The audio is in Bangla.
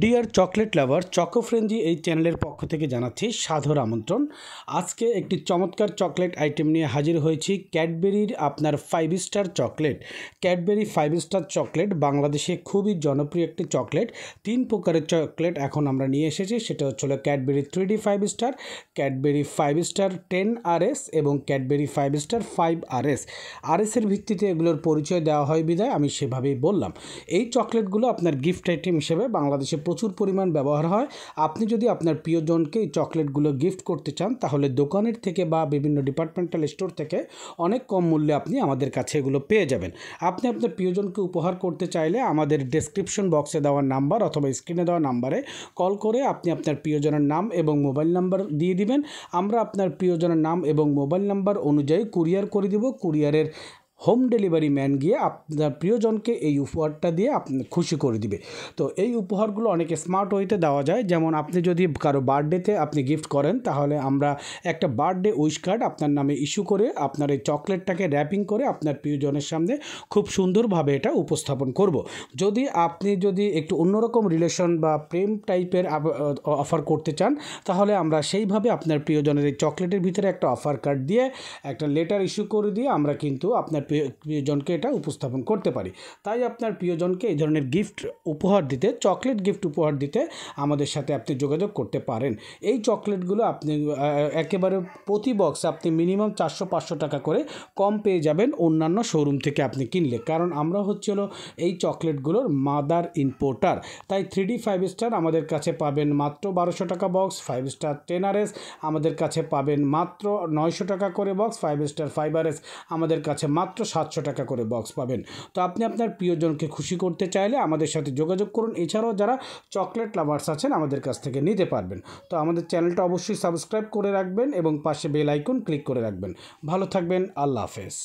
ডিয়ার চকলেট লাভার চকোফ্রেঞ্জি এই চ্যানেলের পক্ষ থেকে জানাচ্ছি সাধর আমন্ত্রণ আজকে একটি চমৎকার চকলেট আইটেম নিয়ে হাজির হয়েছি ক্যাডবেরির আপনার five star chocolate Cadbury five star chocolate বাংলাদেশে খুবই জনপ্রিয় একটি চকলেট তিন প্রকারের চকলেট এখন আমরা নিয়ে এসেছি সেটা হচ্ছিল Cadbury three D five star Cadbury five star ten R S এবং Cadbury five star five R S R এসের ভিত্তিতে এগুলোর পরিচয় দেওয়া হয় বিদায় আমি সেভাবেই বললাম এই চকলেটগুলো আপনার গিফট আইটেম হিসেবে বাংলাদেশে প্রচুর পরিমাণ ব্যবহার হয় আপনি যদি আপনার প্রিয়জনকে এই চকলেটগুলো গিফট করতে চান তাহলে দোকানের থেকে বা বিভিন্ন ডিপার্টমেন্টাল স্টোর থেকে অনেক কম মূল্যে আপনি আমাদের কাছে এগুলো পেয়ে যাবেন আপনি আপনার প্রিয়জনকে উপহার করতে চাইলে আমাদের ডেসক্রিপশন বক্সে দেওয়া নাম্বার অথবা স্ক্রিনে দেওয়া নাম্বারে কল করে আপনি আপনার প্রিয়জনের নাম এবং মোবাইল নাম্বার দিয়ে দিবেন আমরা আপনার প্রিয়জনের নাম এবং মোবাইল নাম্বার অনুযায়ী কুরিয়ার করে দেবো কুরিয়ারের হোম ডেলিভারি ম্যান গিয়ে আপনার প্রিয়জনকে এই উপহারটা দিয়ে আপনি খুশি করে দিবে তো এই উপহারগুলো অনেকে স্মার্ট ওয়েতে দেওয়া যায় যেমন আপনি যদি কারো বার্থডেতে আপনি গিফট করেন তাহলে আমরা একটা বার্থডে উইশ কার্ড আপনার নামে ইস্যু করে আপনার এই চকলেটটাকে র্যাপিং করে আপনার প্রিয়জনের সামনে খুব সুন্দরভাবে এটা উপস্থাপন করব। যদি আপনি যদি একটু অন্যরকম রিলেশন বা প্রেম টাইপের অফার করতে চান তাহলে আমরা সেইভাবে আপনার প্রিয়জনের এই চকলেটের ভিতরে একটা অফার কার্ড দিয়ে একটা লেটার ইস্যু করে দিয়ে আমরা কিন্তু আপনার প্রিয়জনকে এটা উপস্থাপন করতে পারি তাই আপনার প্রিয়জনকে এই ধরনের গিফট উপহার দিতে চকলেট গিফট উপহার দিতে আমাদের সাথে আপনি যোগাযোগ করতে পারেন এই চকলেটগুলো আপনি একেবারে প্রতি বক্স আপনি মিনিমাম চারশো পাঁচশো টাকা করে কম পেয়ে যাবেন অন্যান্য শোরুম থেকে আপনি কিনলে কারণ আমরা হচ্ছে এই চকলেটগুলোর মাদার ইম্পোর্টার তাই থ্রি ডি ফাইভ স্টার আমাদের কাছে পাবেন মাত্র বারোশো টাকা box five star ten R S আমাদের কাছে পাবেন মাত্র নয়শো টাকা করে box five star five S আমাদের কাছে মাত্র মাত্র সাতশো টাকা করে বক্স পাবেন তো আপনি আপনার প্রিয়জনকে খুশি করতে চাইলে আমাদের সাথে যোগাযোগ করুন এছাড়াও যারা চকলেট লাভার্স আছেন আমাদের কাছ থেকে নিতে পারবেন তো আমাদের চ্যানেলটা অবশ্যই সাবস্ক্রাইব করে রাখবেন এবং পাশে বেল আইকন ক্লিক করে রাখবেন ভালো থাকবেন আল্লাহ হাফেজ